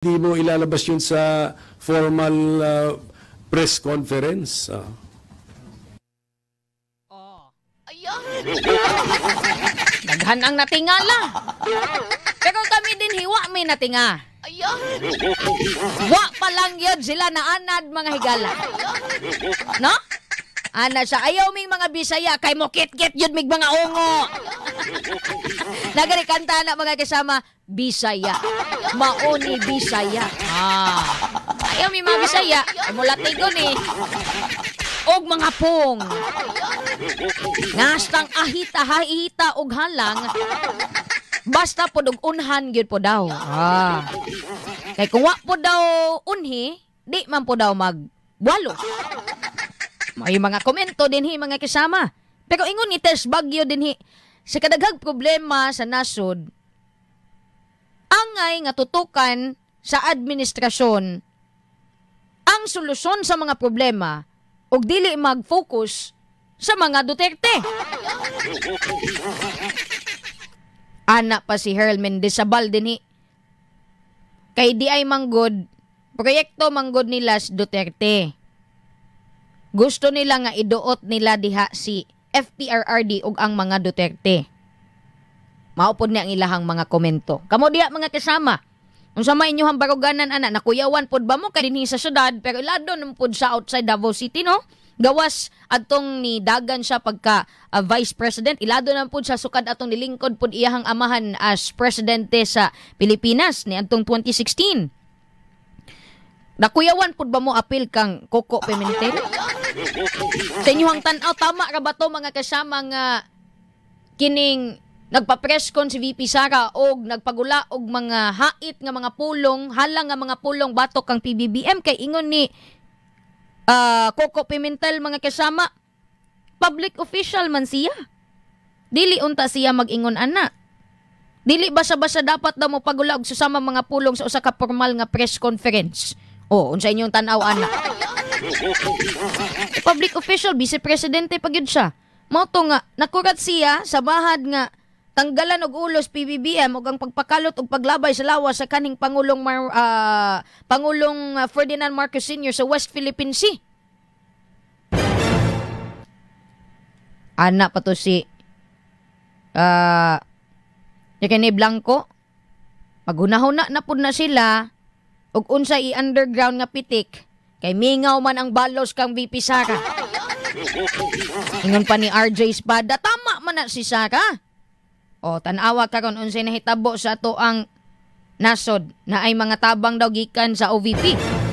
Hindi mo ilalabas yun sa formal uh, press conference. Uh. Oh. Ayun! Daghan ang natingala. Pero kami din hiwa may natinga. Ayun! Wa pa lang yun sila na anad mga higala. No? Ana siya. Ayaw ming mga bisaya kay mo kit-kit yun mig mga ungo. Nagari kanta na mga kasama Bisaya. Maoni Bisaya. Ah. Ayaw mi mga Bisaya. Mula ni eh. Og mga pong. Ngastang ahita hahita og halang. Basta po og unhan gyud po daw. Ah. Kay kung wa po daw unhi, di man po daw mag walos. May mga komento din hi mga kasama. Pero ingon ni Tess Bagyo din hi sa kadaghang problema sa nasod, angay nga tutukan sa administrasyon ang solusyon sa mga problema ug dili mag-focus sa mga Duterte. Anak pa si Herl Mendez sa dinhi. Kay di ay manggod, proyekto manggod nila si Duterte. Gusto nila nga iduot nila diha si FPRRD ug ang mga Duterte. Maupod niya ang ilahang mga komento. Kamo diya mga kasama. Unsa may inyong baruganan ana nakuyawan pod ba mo kay sa syudad pero ilado iladon pod sa outside Davao City no? gawas atong ni dagan siya pagka uh, vice president ilado na pud siya sukad atong nilingkod pud iyahang amahan as presidente sa Pilipinas ni atong 2016 Nakuyawan pud ba mo apil kang Coco Pimentel? Sa inyong tanaw, tama ra ba to mga kasama nga kining nagpapreskon si VP Sara og nagpagula og mga hait nga mga pulong, halang nga mga pulong batok kang PBBM kay ingon ni uh, Coco Pimentel mga kasama. Public official man siya. Dili unta siya magingon ana. Dili basa-basa dapat daw mo pagula og susama mga pulong sa usa ka formal nga press conference. Oh, unsa inyong tan-aw ana? Public official, vice-presidente pag siya. Mao nga, nakurat siya sa bahad nga tanggalan og ulos PBBM ug ang pagpakalot og paglabay sa lawas sa kaning pangulong Mar, uh, pangulong ah, Ferdinand Marcos Sr. sa West Philippine Sea. Ana pa to si uh, Yakini Blanco. Maghunahuna na pud na sila og unsa i underground nga pitik Kay mingaw man ang balos kang VP Saka. Ingon pa ni RJ Spada, tama man na si Saka. O tanawa karon unsay nahitabo sa ato ang nasod na ay mga tabang daw gikan sa OVP.